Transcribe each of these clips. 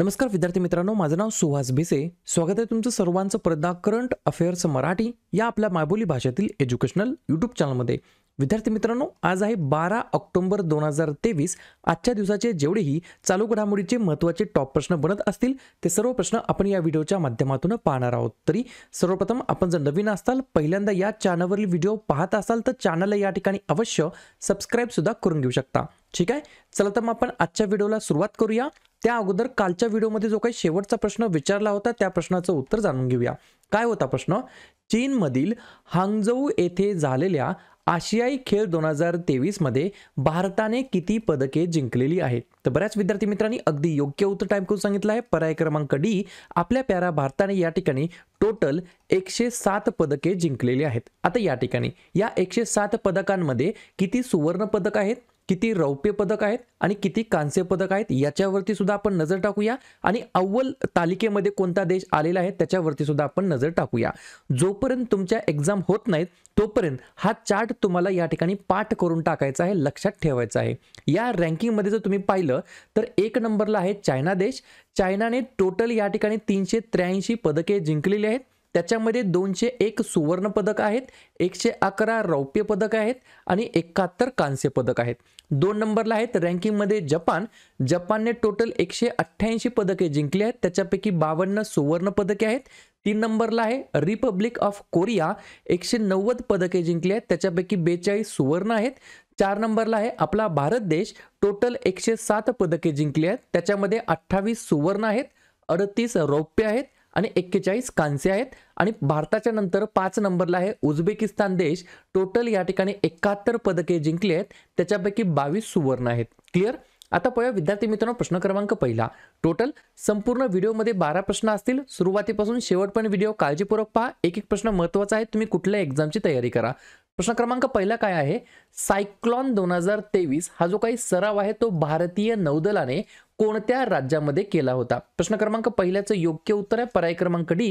नमस्कार विद्यार्थी मित्रांनो माझं नाव सुहास भिसे स्वागत आहे तुमचं सर्वांचं प्रदा करंट अफेअर्स मराठी या आपल्या मायबोली भाषेतील एज्युकेशनल यूट्यूब चॅनलमध्ये विद्यार्थी मित्रांनो आज आहे बारा ऑक्टोंबर दोन हजार तेवीस आजच्या दिवसाचे जेवढेही चालू घडामोडीचे महत्त्वाचे टॉप प्रश्न बनत असतील ते सर्व प्रश्न आपण या व्हिडिओच्या माध्यमातून पाहणार आहोत तरी सर्वप्रथम आपण जर नवीन असाल पहिल्यांदा या चॅनलवरील व्हिडिओ पाहत असाल तर चॅनलला या ठिकाणी अवश्य सबस्क्राईबसुद्धा करून घेऊ शकता ठीक आहे चला तर मग आपण आजच्या व्हिडिओला सुरुवात करूया त्या अगोदर कालच्या व्हिडिओमध्ये जो काही शेवटचा प्रश्न विचारला होता त्या प्रश्नाचं उत्तर जाणून घेऊया काय होता प्रश्न चीनमधील हांगजऊ येथे झालेल्या आशियाई खेळ दोन हजार तेवीसमध्ये भारताने किती पदके जिंकलेली आहेत तर बऱ्याच विद्यार्थी मित्रांनी अगदी योग्य उत्तर टाईप करून सांगितलं आहे पर्याय क्रमांक डी आपल्या प्यारा भारताने या ठिकाणी टोटल एकशे सात पदके जिंकलेली आहेत आता या ठिकाणी या एकशे सात पदकांमध्ये किती सुवर्ण पदक आहेत किती रौप्य पदक आहेत आणि किती कांस्य पदक आहेत याच्यावरती सुद्धा आपण नजर टाकूया आणि अव्वल तालिकेमध्ये कोणता देश आलेला आहे त्याच्यावरती सुद्धा आपण नजर टाकूया जोपर्यंत तुमच्या एक्झाम होत नाहीत तोपर्यंत हा चार्ट तुम्हाला या ठिकाणी पाठ करून टाकायचा आहे लक्षात ठेवायचा आहे या रँकिंगमध्ये जर तुम्ही पाहिलं तर एक नंबरला आहे चायना देश चायनाने टोटल या ठिकाणी तीनशे त्र्याऐंशी पदके जिंकलेली आहेत त्याच्यामध्ये दोनशे एक सुवर्ण पदक आहेत एकशे अकरा रौप्य पदक आहेत आणि एकाहत्तर कांस्य पदक आहेत दोन नंबरला आहेत रँकिंगमध्ये जपान जपानने टोटल एकशे अठ्ठ्याऐंशी पदके जिंकली आहेत त्याच्यापैकी बावन्न सुवर्ण पदके आहेत तीन नंबरला आहे रिपब्लिक ऑफ कोरिया एकशे नव्वद पदके जिंकली आहेत त्याच्यापैकी बेचाळीस सुवर्ण आहेत चार नंबरला आहे आपला भारत देश टोटल एकशे सात पदके जिंकली आहेत त्याच्यामध्ये अठ्ठावीस सुवर्ण आहेत अडतीस रौप्य आहेत आणि एक्केचाळीस कांस्य आहेत आणि भारताच्या नंतर पाच नंबरला आहे उझबेकिस्तान देश टोटल या ठिकाणी एकाहत्तर पदके जिंकली आहेत त्याच्यापैकी बावीस सुवर्ण आहेत क्लिअर आता पळूया विद्यार्थी मित्रांनो प्रश्न क्रमांक पहिला टोटल संपूर्ण व्हिडिओमध्ये बारा प्रश्न असतील सुरुवातीपासून शेवटपर्यंत व्हिडिओ काळजीपूर्वक पहा एक एक प्रश्न महत्त्वाचा आहे तुम्ही कुठल्या एक्झामची तयारी करा प्रश्न क्रमांक पहिला काय आहे सायक्लॉन दोन हजार तेवीस हा जो काही सराव आहे तो भारतीय नौदलाने कोणत्या राज्यामध्ये केला होता प्रश्न क्रमांक पहिल्याचं योग्य उत्तर आहे पर्याय क्रमांक डी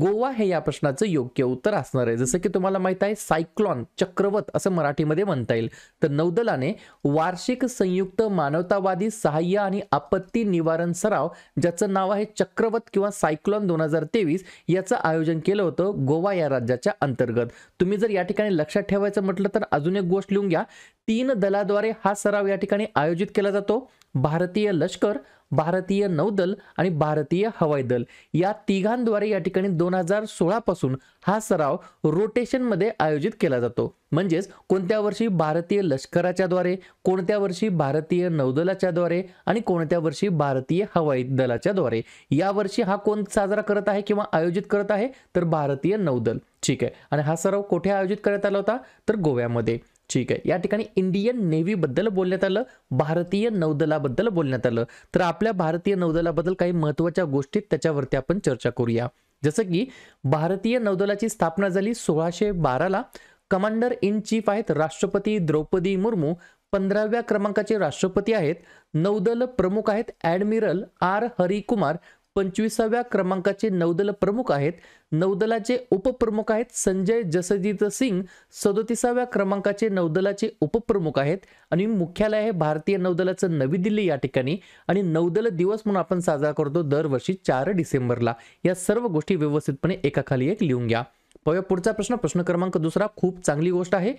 गोवा हे या प्रश्नाचं योग्य उत्तर असणार आहे जसं की तुम्हाला माहित आहे सायक्लॉन चक्रवत असं मराठीमध्ये म्हणता येईल तर नौदलाने वार्षिक संयुक्त मानवतावादी सहाय्य आणि आपत्ती निवारण सराव ज्याचं नाव आहे चक्रवत किंवा सायक्लॉन दोन हजार तेवीस याचं आयोजन केलं होतं गोवा या राज्याच्या अंतर्गत तुम्ही जर या ठिकाणी लक्षात ठेवायचं म्हटलं तर अजून एक गोष्ट लिहून घ्या तीन दलाद्वारे हा सराव या ठिकाणी आयोजित केला जातो भारतीय लष्कर भारतीय नौदल आणि भारतीय हवाई दल या तिघांद्वारे या ठिकाणी दोन हजार सोळापासून पासून हा सराव रोटेशनमध्ये आयोजित केला जातो म्हणजेच कोणत्या वर्षी भारतीय लष्कराच्या द्वारे कोणत्या वर्षी भारतीय नौदलाच्या द्वारे आणि कोणत्या वर्षी भारतीय हवाई दलाच्या द्वारे यावर्षी हा कोण साजरा करत आहे किंवा आयोजित करत आहे तर भारतीय नौदल ठीक आहे आणि हा सराव कुठे आयोजित करण्यात आला होता तर गोव्यामध्ये ठीक आहे या ठिकाणी इंडियन नेव्हीबद्दल बोलण्यात आलं भारतीय नौदलाबद्दल बोलण्यात आलं तर आपल्या भारतीय नौदलाबद्दल काही महत्त्वाच्या गोष्टीत त्याच्यावरती आपण चर्चा करूया जसं की भारतीय नौदलाची स्थापना झाली सोळाशे बाराला कमांडर इन चीफ आहेत राष्ट्रपती द्रौपदी मुर्मू पंधराव्या क्रमांकाचे राष्ट्रपती आहेत नौदल प्रमुख आहेत ॲडमिरल आर हरिकुमार पंचवीसाव्या क्रमांकाचे नौदल प्रमुख आहेत नौदलाचे उपप्रमुख आहेत संजय जसजीत सिंग सदोतीसाव्या क्रमांकाचे नौदलाचे उपप्रमुख आहेत आणि मुख्यालय आहे भारतीय नौदलाचं नवी दिल्ली या ठिकाणी आणि नौदल दिवस म्हणून आपण साजरा करतो दरवर्षी चार डिसेंबरला या सर्व गोष्टी व्यवस्थितपणे एकाखाली एक लिहून घ्या पाहूया पुढचा प्रश्न प्रश्न क्रमांक दुसरा खूप चांगली गोष्ट आहे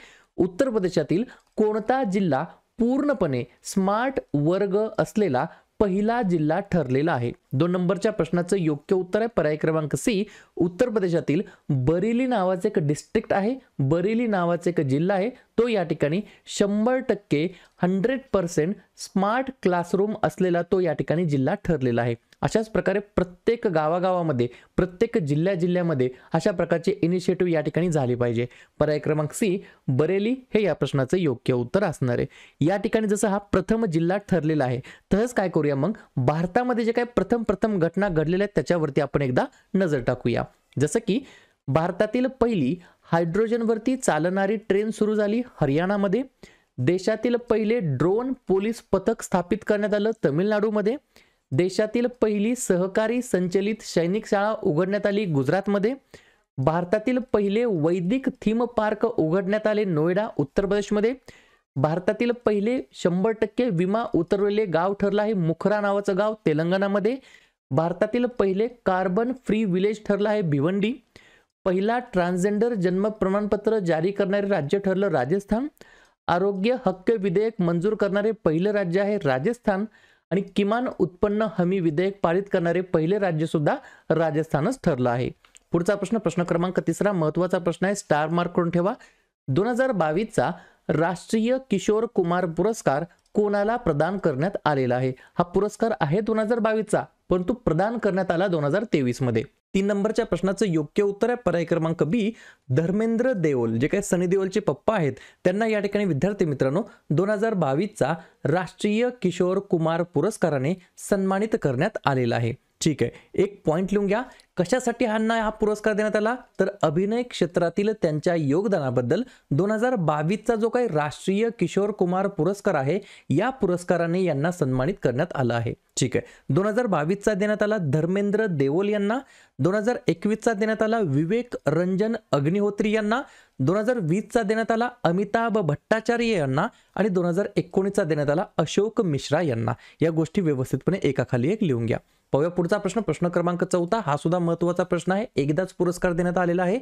उत्तर प्रदेशातील कोणता जिल्हा पूर्णपणे स्मार्ट वर्ग असलेला पहिला जिल्हा ठरलेला आहे दोन नंबरच्या प्रश्नाचं योग्य उत्तर आहे पर्याय क्रमांक सी उत्तर प्रदेशातील बरेली नावाचं एक डिस्ट्रिक्ट आहे बरेली नावाचा एक जिल्हा आहे तो या ठिकाणी शंभर टक्के हंड्रेड पर्सेंट स्मार्ट क्लासरूम असलेला तो या ठिकाणी जिल्हा ठरलेला आहे अशाच प्रकारे प्रत्येक गावागावामध्ये प्रत्येक जिल्ह्या जिल्ह्यामध्ये अशा प्रकारचे इनिशिएटिव्ह या ठिकाणी झाले पाहिजे पर्याय क्रमांक सी बरेली हे या प्रश्नाचं योग्य उत्तर असणार आहे या ठिकाणी जसं हा प्रथम जिल्हा ठरलेला आहे तसंच काय करूया मग भारतामध्ये जे काय प्रथम प्रथम घटना घडलेल्या आहेत त्याच्यावरती आपण एकदा नजर टाकूया जसं की भारतातील पहिली हायड्रोजनवरती चालणारी ट्रेन सुरू झाली हरियाणामध्ये देशातील पहिले ड्रोन पोलीस पथक स्थापित करण्यात आलं तमिळनाडूमध्ये देशातील पहिली सहकारी संचलित सैनिक शाळा उघडण्यात आली गुजरातमध्ये भारतातील पहिले वैदिक थीम पार्क उघडण्यात आले नोएडा उत्तर प्रदेशमध्ये भारतातील पहिले शंभर टक्के विमा उतरलेले गाव ठरलं आहे मुखरा नावाचं गाव तेलंगणामध्ये भारतातील पहिले कार्बन फ्री विलेज ठरलं आहे भिवंडी पहिला ट्रान्सजेंडर जन्म प्रमाणपत्र जारी करणारे राज्य ठरलं राजस्थान आरोग्य हक्क विधेयक मंजूर करणारे पहिलं राज्य आहे राजस्थान आणि किमान उत्पन्न हमी विधेयक पारित करणारे पहिले राज्य सुद्धा राजस्थानच ठरलं आहे पुढचा प्रश्न प्रश्न क्रमांक तिसरा महत्वाचा प्रश्न आहे स्टार मार्क करून ठेवा दोन हजार बावीसचा राष्ट्रीय किशोर कुमार पुरस्कार कोणाला प्रदान करण्यात आलेला आहे हा पुरस्कार आहे दोन हजार बावीसचा परंतु प्रदान करण्यात आला दोन हजार तेवीसमध्ये तीन नंबरच्या प्रश्नाचं योग्य उत्तर आहे पर्याय क्रमांक बी धर्मेंद्र देओल जे काही सनी देओलचे पप्पा आहेत त्यांना या ठिकाणी विद्यार्थी मित्रांनो दोन हजार बावीसचा राष्ट्रीय किशोर कुमार पुरस्काराने सन्मानित करण्यात आलेला आहे ठीक आहे एक पॉइंट लिहून घ्या कशासाठी ह्यांना हा पुरस्कार देण्यात आला तर अभिनय क्षेत्रातील त्यांच्या योगदानाबद्दल दोन हजार बावीसचा जो काही राष्ट्रीय किशोर कुमार पुरस्कार आहे या पुरस्काराने यांना सन्मानित करण्यात आला आहे ठीक आहे दोन हजार बावीसचा देण्यात आला धर्मेंद्र देओल यांना दोन हजार एकवीसचा देण्यात आला विवेक रंजन अग्निहोत्री यांना दोन हजार वीसचा देण्यात आला अमिताभ भट्टाचार्य यांना आणि दोन हजार एकोणीसचा देण्यात आला अशोक मिश्रा यांना या गोष्टी व्यवस्थितपणे एकाखाली एक लिहून घ्या पाहूया पुढचा प्रश्न प्रश्न क्रमांक चौथा हा सुद्धा महत्वाचा प्रश्न आहे एकदाच पुरस्कार देण्यात आलेला आहे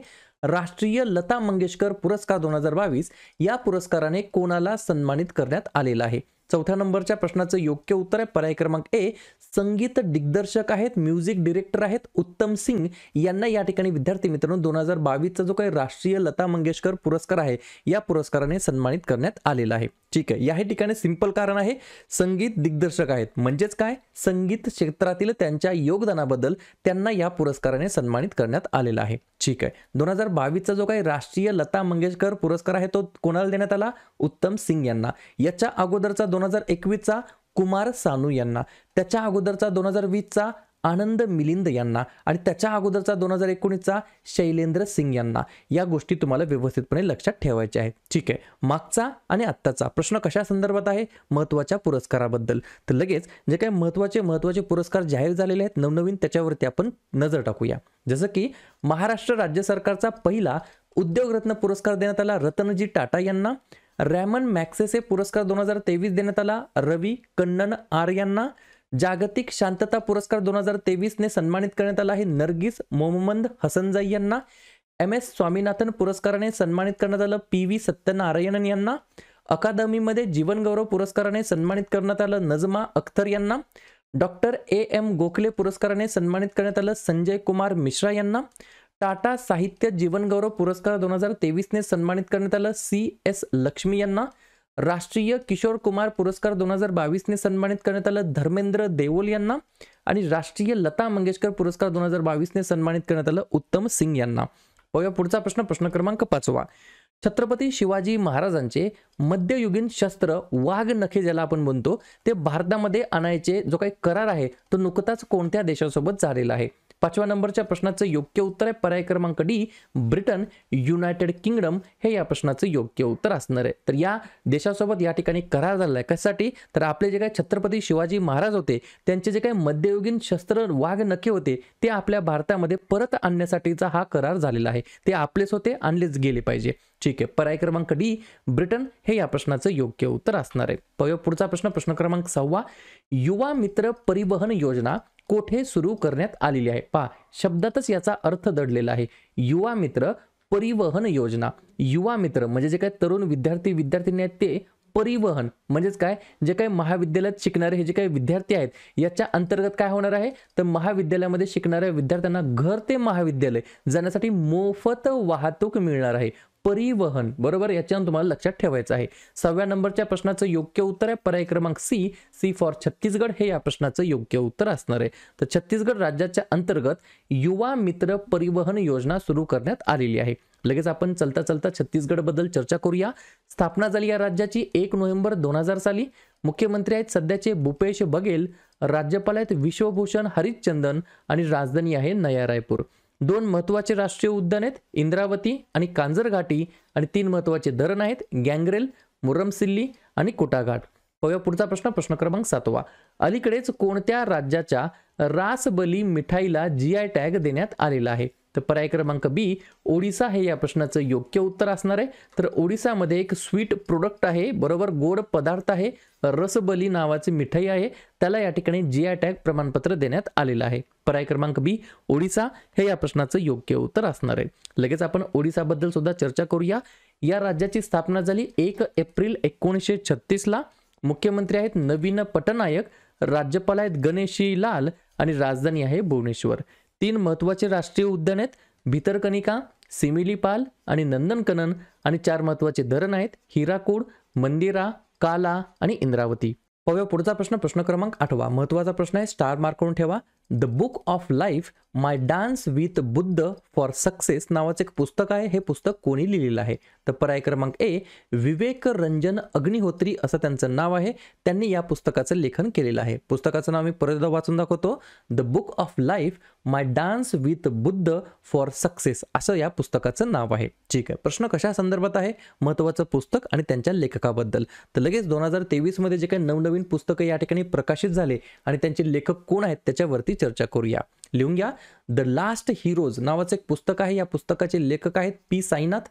राष्ट्रीय लता मंगेशकर पुरस्कार दोन या पुरस्काराने कोणाला सन्मानित करण्यात आलेला आहे चौथ्या नंबरच्या प्रश्नाचं योग्य उत्तर आहे पर्याय क्रमांक ए संगीत दिग्दर्शक आहेत म्युझिक डिरेक्टर आहेत उत्तम सिंग यांना या ठिकाणी विद्यार्थी मित्रांनो दोन हजार बावीसचा जो काही राष्ट्रीय लता मंगेशकर पुरस्कार आहे या पुरस्काराने सन्मानित करण्यात आलेला आहे ठीक आहे या ठिकाणी सिंपल कारण आहे संगीत दिग्दर्शक आहेत म्हणजेच काय संगीत क्षेत्रातील त्यांच्या योगदानाबद्दल त्यांना या पुरस्काराने सन्मानित करण्यात आलेला आहे ठीक आहे दोन हजार बावीसचा जो काही राष्ट्रीय लता मंगेशकर पुरस्कार आहे तो कोणाला देण्यात आला उत्तम सिंग यांना याच्या अगोदरचा दोन हजार एकवीसचा कुमार सानू यांना त्याच्या अगोदरचा दोन हजार वीसचा आनंद मिलिंद यांना आणि त्याच्या अगोदरचा दोन हजार एकोणीसचा शैलेंद्र सिंग यांना या गोष्टी तुम्हाला व्यवस्थितपणे लक्षात ठेवायच्या आहेत ठीक आहे मागचा आणि आत्ताचा प्रश्न कशा संदर्भात आहे महत्त्वाच्या पुरस्काराबद्दल तर लगेच जे काही महत्त्वाचे महत्त्वाचे पुरस्कार जाहीर झालेले आहेत नवनवीन त्याच्यावरती आपण नजर टाकूया जसं की महाराष्ट्र राज्य सरकारचा पहिला उद्योगरत्न पुरस्कार देण्यात आला रतनजी टाटा यांना रॅमन मॅक्सेसे पुरस्कार दोन हजार तेवीस देण्यात आला रवी कन्नन आर यांना जागतिक शांतता पुरस्कार दोन हजार तेवीसने सन्मानित करण्यात आला आहे नरगिस मोहम्मद हसनजाई यांना एम एस स्वामीनाथन पुरस्काराने सन्मानित करण्यात आलं पी व्ही सत्यनारायणन यांना अकादमीमध्ये जीवनगौरव पुरस्काराने सन्मानित करण्यात आलं नजमा अख्तर यांना डॉक्टर ए एम गोखले पुरस्काराने सन्मानित करण्यात आलं संजय कुमार मिश्रा यांना टाटा साहित्य जीवनगौरव पुरस्कार दोन हजार तेवीसने सन्मानित करण्यात आलं सी एस लक्ष्मी यांना राष्ट्रीय किशोर कुमार पुरस्कार दोन हजार बावीसने सन्मानित करण्यात आलं धर्मेंद्र देओल यांना आणि राष्ट्रीय लता मंगेशकर पुरस्कार दोन हजार बावीसने सन्मानित करण्यात आलं उत्तम सिंग यांना पाहूया पुढचा प्रश्न प्रश्न क्रमांक पाचवा छत्रपती शिवाजी महाराजांचे मध्ययुगीन शस्त्र वाघ नखे ज्याला आपण म्हणतो ते भारतामध्ये आणायचे जो काही करार आहे तो नुकताच कोणत्या देशासोबत झालेला आहे पाचव्या नंबरच्या प्रश्नाचं योग्य उत्तर आहे पर्याय क्रमांक डी ब्रिटन युनायटेड किंगडम हे या प्रश्नाचं योग्य उत्तर असणार आहे तर या देशासोबत या ठिकाणी करार झाला आहे कशासाठी तर आपले जे काही छत्रपती शिवाजी महाराज होते त्यांचे जे काही मध्ययुगीन शस्त्र वाघ नखे होते ते आपल्या भारतामध्ये परत आणण्यासाठीचा हा करार झालेला आहे ते आपलेच होते आणलेच गेले पाहिजे ठीक आहे पर्याय क्रमांक डी ब्रिटन हे या प्रश्नाचं योग्य उत्तर असणार आहे पुढचा प्रश्न प्रश्न क्रमांक सहावा युवा मित्र परिवहन योजना कोठे सुरू करण्यात आलेली आहे पहा शब्दातच याचा अर्थ दडलेला आहे युवा मित्र परिवहन योजना युवा मित्र म्हणजे जे काही तरुण विद्यार्थी विद्यार्थिनी आहेत ते परिवहन म्हणजेच काय जे काही महाविद्यालयात शिकणारे हे जे काही विद्यार्थी आहेत याच्या अंतर्गत काय होणार आहे तर महाविद्यालयामध्ये शिकणाऱ्या विद्यार्थ्यांना घर ते महाविद्यालय जाण्यासाठी मोफत वाहतूक मिळणार आहे परिवहन बरोबर याच्यानं तुम्हाला लक्षात ठेवायचं आहे सहाव्या नंबरच्या प्रश्नाचं योग्य उत्तर आहे पर्याय क्रमांक सी सी फॉर छत्तीसगड हे या प्रश्नाचं योग्य उत्तर असणार आहे तर छत्तीसगड राज्याच्या अंतर्गत युवा मित्र परिवहन योजना सुरू करण्यात आलेली आहे लगेच आपण चलता चलता छत्तीसगडबद्दल चर्चा करूया स्थापना झाली या राज्याची एक नोव्हेंबर दोन हजार साली मुख्यमंत्री आहेत सध्याचे भूपेश बघेल राज्यपाल आहेत विश्वभूषण हरिश्चंदन आणि राजधानी आहे नया रायपूर दोन महत्त्वाचे राष्ट्रीय उद्यान आहेत इंद्रावती आणि कांजरघाटी आणि तीन महत्त्वाचे धरण आहेत गँगरेल मुरमसिल्ली आणि कोटाघाट पाहूया पुढचा प्रश्न प्रश्न क्रमांक सातवा अलीकडेच कोणत्या राज्याच्या रासबली मिठाईला जी आय टॅग देण्यात आलेला आहे तर पर्याय क्रमांक बी ओडिसा हे या प्रश्नाचं योग्य उत्तर असणार आहे तर ओडिसामध्ये एक स्वीट प्रोडक्ट आहे बरोबर गोड पदार्थ आहे रसबली नावाची मिठाई आहे त्याला या ठिकाणी जी आय टॅग प्रमाणपत्र देण्यात आलेलं आहे पर्याय क्रमांक बी ओडिसा हे या प्रश्नाचं योग्य उत्तर असणार आहे लगेच आपण ओडिसाबद्दल सुद्धा चर्चा करूया या राज्याची स्थापना झाली एक एप्रिल एकोणीसशे छत्तीसला मुख्यमंत्री आहेत नवीन पटनायक राज्यपाल आहेत गणेशी लाल आणि राजधानी आहे भुवनेश्वर तीन महत्त्वाचे राष्ट्रीय उद्यान आहेत भितरकनिका सिमिलीपाल आणि नंदनकनन आणि चार महत्वाचे धरण आहेत हिराकूड मंदिरा काला आणि इंद्रावती पाहूया पुढचा प्रश्न प्रश्न क्रमांक आठवा महत्त्वाचा प्रश्न आहे स्टार मार्क करून ठेवा the book of life my dance with Buddha for success नावाचं एक पुस्तक आहे हे पुस्तक कोणी लिहिलेलं आहे तर पर्याय क्रमांक ए विवेक रंजन अग्निहोत्री असं त्यांचं नाव आहे त्यांनी या पुस्तकाचं लेखन केलेलं आहे पुस्तकाचं नाव मी परत वाचून दाखवतो the book of life my dance with Buddha for success असं या पुस्तकाचं नाव आहे ठीक आहे प्रश्न कशा संदर्भात आहे महत्त्वाचं पुस्तक आणि त्यांच्या लेखकाबद्दल तर लगेच दोन हजार तेवीसमध्ये जे काही नवनवीन पुस्तकं या ठिकाणी प्रकाशित झाले आणि त्यांचे लेखक कोण आहेत त्याच्यावरती चर्चा करूया लिहून घ्या द लास्ट हिरोज नावाचं एक पुस्तक आहे या पुस्तकाचे लेखक आहेत पी साईनाथ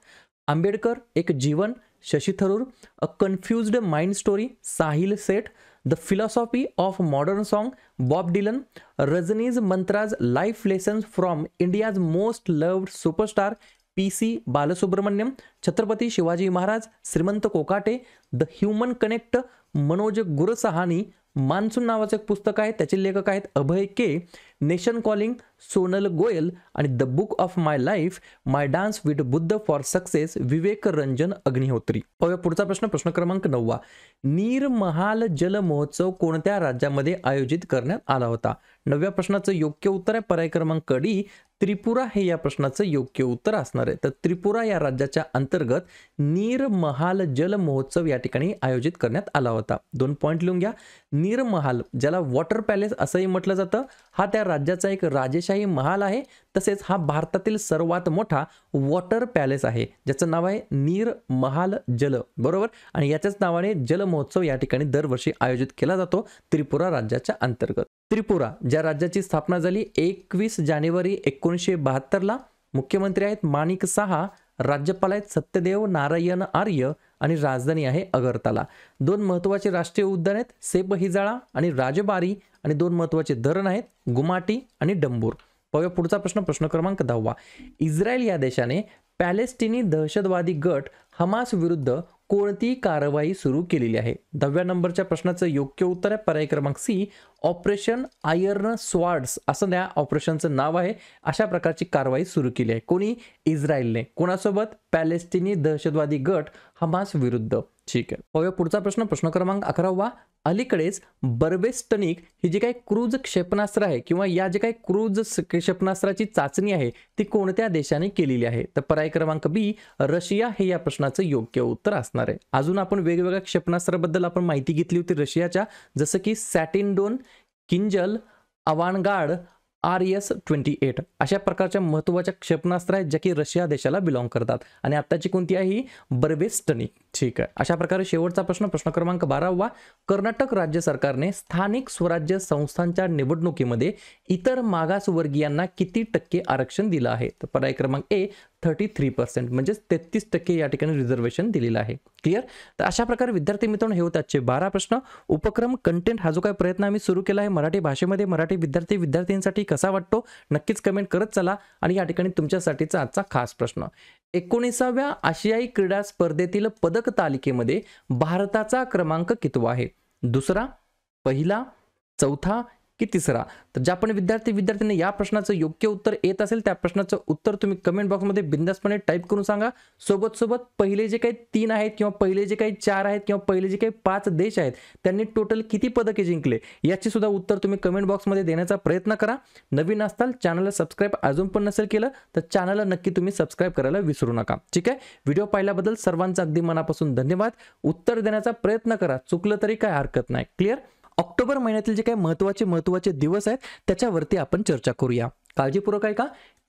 आंबेडकर एक जीवन Shashi Tharoor a confused mind story Sahil Seth the philosophy of modern song Bob Dylan Rajini's mantras life lessons from India's most loved superstar P C Balasubramaniam Chhatrapati Shivaji Maharaj Shrimant Kokate the human connect Manoj Gursahani monsoon नावाचं एक पुस्तक आहे त्याचे लेखक आहेत Abhay K nation calling Sonal Goyal आणि the book of my life my dance with Buddha for success Vivek Ranjan Agnihotri पाहूया पुढचा प्रश्न प्रश्न क्रमांक नववा नीर महाल जल महोत्सव कोणत्या राज्यामध्ये आयोजित करण्यात आला होता नवव्या प्रश्नाचं योग्य उत्तर आहे पर्याय क्रमांक डी त्रिपुरा हे या प्रश्नाचं योग्य उत्तर असणार आहे तर त्रिपुरा या राज्याच्या अंतर्गत नीर महाल जल महोत्सव या ठिकाणी आयोजित करण्यात आला होता दोन पॉईंट लिहून घ्या नीर महाल ज्याला वॉटर पॅलेस असंही म्हटलं जातं हा त्या राज्याचा एक राजेशाही महाल आहे तसेच हा भारतातील सर्वात मोठा वॉटर पॅलेस आहे ज्याचं नाव आहे नीर महाल जल बरोबर आणि याच्याच नावाने जल महोत्सव या ठिकाणी दरवर्षी आयोजित केला जातो त्रिपुरा राज्याच्या अंतर्गत त्रिपुरा ज्या राज्याची स्थापना झाली एकवीस जानेवारी एकोणीसशे बहात्तरला मुख्यमंत्री आहेत माणिक सहा राज्यपाल आहेत सत्यदेव नारायण आर्य आणि राजधानी आहे अगरताला दोन महत्त्वाचे राष्ट्रीय उद्यान आहेत सेपहिजाळा हिजाळा आणि राजबारी आणि दोन महत्त्वाचे धरण आहेत गुमाटी आणि डंबूर पाहूया पुढचा प्रश्न प्रश्न क्रमांक दहावा इस्रायल या देशाने पॅलेस्टिनी दहशतवादी गट हमास विरुद्ध कोणती कारवाई सुरू केलेली आहे दहाव्या नंबरच्या प्रश्नाचं योग्य उत्तर आहे पर्याय क्रमांक सी ऑपरेशन आयर्न स्वार्ड्स असं त्या ऑपरेशनचं नाव आहे अशा प्रकारची कारवाई सुरू केली आहे कोणी इस्रायलने कोणासोबत पॅलेस्टिनी दहशतवादी गट हमास विरुद्ध ठीक आहे पाहूया पुढचा प्रश्न प्रश्न क्रमांक अकरावा अलीकडेच बर्बेस्टनिक ही जी काही क्रूज क्षेपणास्त्र आहे किंवा या जे काही क्रूज क्षेपणास्त्राची चाचणी आहे ती कोणत्या देशाने केलेली आहे तर पर्याय क्रमांक बी रशिया हे या प्रश्नाचं योग्य उत्तर असणार आहे अजून आपण वेगवेगळ्या क्षेपणास्त्राबद्दल आपण माहिती घेतली होती रशियाच्या जसं की सॅटिनडोन Kinzhal Avangard R S twenty eight अशा प्रकारच्या महत्वाच्या क्षेपणास्त्र आहेत ज्या की रशिया देशाला बिलॉंग करतात आणि आत्ताची कोणती आहे ही बर्बेस्टनी ठीक आहे अशा प्रकारे शेवटचा प्रश्न प्रश्न क्रमांक बारावा कर्नाटक राज्य सरकारने स्थानिक स्वराज्य संस्थांच्या निवडणुकीमध्ये इतर मागासवर्गीयांना किती टक्के आरक्षण दिलं आहे तर पर्याय क्रमांक ए थर्टी थ्री पर्सेंट म्हणजेच तेहतीस टक्के या ठिकाणी रिझर्वेशन दिलेलं आहे क्लिअर तर अशा प्रकारे विद्यार्थी मित्रांनो हे होत आजचे बारा प्रश्न उपक्रम कंटेंट हा जो काय प्रयत्न आम्ही सुरू केला आहे मराठी भाषेमध्ये मराठी विद्यार्थी विद्यार्थ्यांसाठी कसा वाटतो नक्कीच कमेंट करत चला आणि या ठिकाणी तुमच्यासाठीचा आजचा खास प्रश्न एकोणीसाव्या आशियाई क्रीडा स्पर्धेतील पदक तालिकेमध्ये भारताचा क्रमांक कितवा आहे दुसरा पहिला चौथा की तिसरा तर ज्या पण विद्यार्थी विद्यार्थ्यांनी या प्रश्नाचं योग्य उत्तर येत असेल त्या प्रश्नाचं उत्तर तुम्ही कमेंट बॉक्समध्ये बिंदासपणे टाईप करून सांगा सोबत सोबत पहिले जे काही तीन आहेत किंवा पहिले जे काही चार आहेत किंवा पहिले जे काही पाच देश आहेत त्यांनी टोटल किती पदके जिंकले याची सुद्धा उत्तर तुम्ही कमेंट बॉक्समध्ये देण्याचा प्रयत्न करा नवीन असताल चॅनलला सबस्क्राईब अजून पण नसेल केलं तर चॅनलला नक्की तुम्ही सबस्क्राईब करायला विसरू नका ठीक आहे व्हिडिओ पाहिल्याबद्दल सर्वांचा अगदी मनापासून धन्यवाद उत्तर देण्याचा प्रयत्न करा चुकलं तरी काय हरकत नाही क्लिअर ऑक्टोबर महिन्यातील जे काही महत्त्वाचे महत्त्वाचे दिवस आहेत त्याच्यावरती आपण चर्चा करूया काळजीपूर्वक आहे का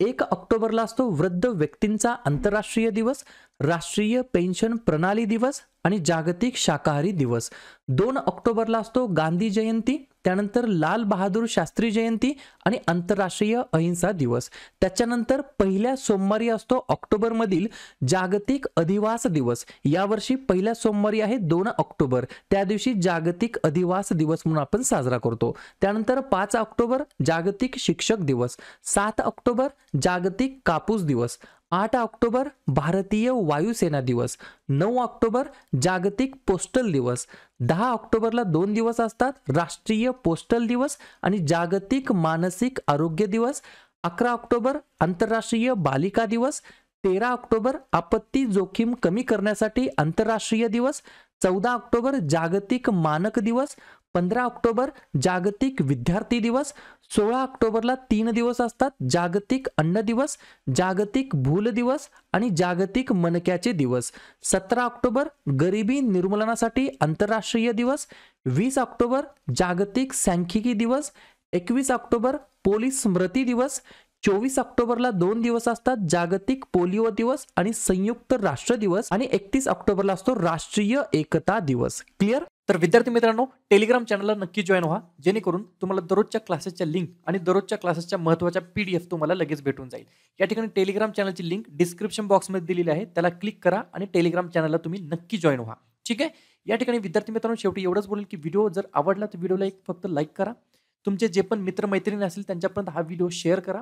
एक ऑक्टोबरला असतो वृद्ध व्यक्तींचा आंतरराष्ट्रीय दिवस राष्ट्रीय पेन्शन प्रणाली दिवस आणि जागतिक शाकाहारी दिवस दोन ऑक्टोबरला असतो गांधी जयंती त्यानंतर लाल बहादूर शास्त्री जयंती आणि आंतरराष्ट्रीय अहिंसा दिवस त्याच्यानंतर पहिल्या सोमवारी असतो ऑक्टोबरमधील जागतिक अधिवास दिवस यावर्षी पहिल्या सोमवारी आहे दोन ऑक्टोबर त्या दिवशी जागतिक अधिवास दिवस म्हणून आपण साजरा करतो त्यानंतर पाच ऑक्टोबर जागतिक शिक्षक दिवस सात ऑक्टोबर जागतिक कापूस दिवस आठ ऑक्टोबर भारतीय वायुसेना दिवस नऊ ऑक्टोबर जागतिक पोस्टल दिवस दहा ऑक्टोबरला दोन दिवस असतात राष्ट्रीय पोस्टल दिवस आणि जागतिक मानसिक आरोग्य दिवस अकरा ऑक्टोबर आंतरराष्ट्रीय बालिका दिवस तेरा ऑक्टोबर आपत्ती जोखीम कमी करण्यासाठी आंतरराष्ट्रीय दिवस चौदा ऑक्टोबर जागतिक मानक दिवस पंधरा ऑक्टोबर जागतिक विद्यार्थी दिवस सोळा ऑक्टोबरला तीन दिवस असतात जागतिक अन्न दिवस जागतिक भूल दिवस आणि जागतिक मनक्याचे दिवस सतरा ऑक्टोबर गरिबी निर्मूलनासाठी आंतरराष्ट्रीय दिवस वीस ऑक्टोबर जागतिक सांख्यिकी दिवस एकवीस ऑक्टोबर पोलीस स्मृती दिवस चोवीस ऑक्टोबरला दोन दिवस असतात जागतिक पोलिओ दिवस आणि संयुक्त राष्ट्र दिवस आणि एकतीस ऑक्टोबरला असतो राष्ट्रीय एकता दिवस क्लिअर तर विद्यार्थी मित्रांनो टेलिग्राम चॅनलला नक्की जॉईन व्हा जेणेकरून तुम्हाला दररोजच्या क्लासेसच्या लिंक आणि दररोजच्या क्लासेसच्या महत्त्वाच्या पी डी एफ तुम्हाला लगेच भेटून जाईल या ठिकाणी टेलिग्राम चॅनलची लिंक डिस्क्रिप्शन बॉक्समध्ये दिलेली आहे त्याला क्लिक करा आणि टेलिग्राम चॅनलला तुम्ही नक्की जॉईन व्हा ठीक आहे या ठिकाणी विद्यार्थी मित्रांनो शेवटी एवढंच बोलेल की व्हिडिओ जर आवडला तर व्हिडिओला एक फक्त लाईक करा तुमचे जे पण मित्रमैत्रिणी असतील त्यांच्यापर्यंत हा व्हिडिओ शेअर करा